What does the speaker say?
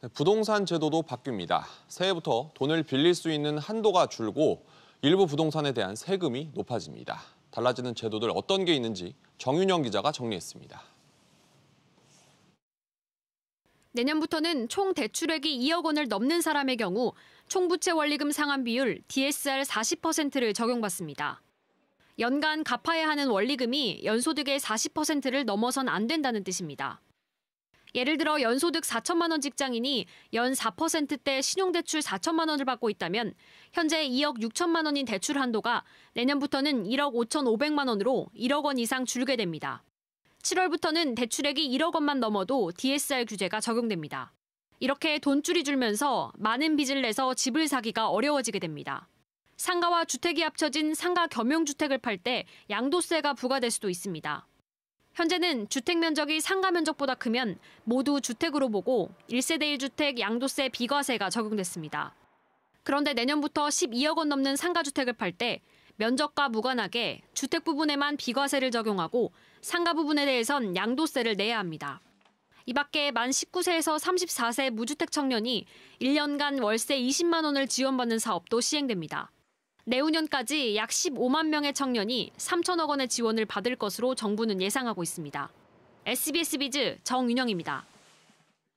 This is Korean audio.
네, 부동산 제도도 바뀝니다. 새해부터 돈을 빌릴 수 있는 한도가 줄고 일부 부동산에 대한 세금이 높아집니다. 달라지는 제도들 어떤 게 있는지 정윤영 기자가 정리했습니다. 내년부터는 총 대출액이 2억 원을 넘는 사람의 경우 총부채 원리금 상환 비율 DSR 40%를 적용받습니다. 연간 갚아야 하는 원리금이 연소득의 40%를 넘어선 안 된다는 뜻입니다. 예를 들어 연소득 4천만 원 직장인이 연 4%대 신용대출 4천만 원을 받고 있다면 현재 2억 6천만 원인 대출 한도가 내년부터는 1억 5,500만 원으로 1억 원 이상 줄게 됩니다. 7월부터는 대출액이 1억 원만 넘어도 DSR 규제가 적용됩니다. 이렇게 돈줄이 줄면서 많은 빚을 내서 집을 사기가 어려워지게 됩니다. 상가와 주택이 합쳐진 상가 겸용주택을 팔 때 양도세가 부과될 수도 있습니다. 현재는 주택 면적이 상가 면적보다 크면 모두 주택으로 보고 1세대 1주택 양도세 비과세가 적용됐습니다. 그런데 내년부터 12억 원 넘는 상가주택을 팔 때 면적과 무관하게 주택 부분에만 비과세를 적용하고 상가 부분에 대해선 양도세를 내야 합니다. 이 밖에 만 19세에서 34세 무주택 청년이 1년간 월세 20만 원을 지원받는 사업도 시행됩니다. 내후년까지 약 15만 명의 청년이 3천억 원의 지원을 받을 것으로 정부는 예상하고 있습니다. SBS 비즈 정윤영입니다.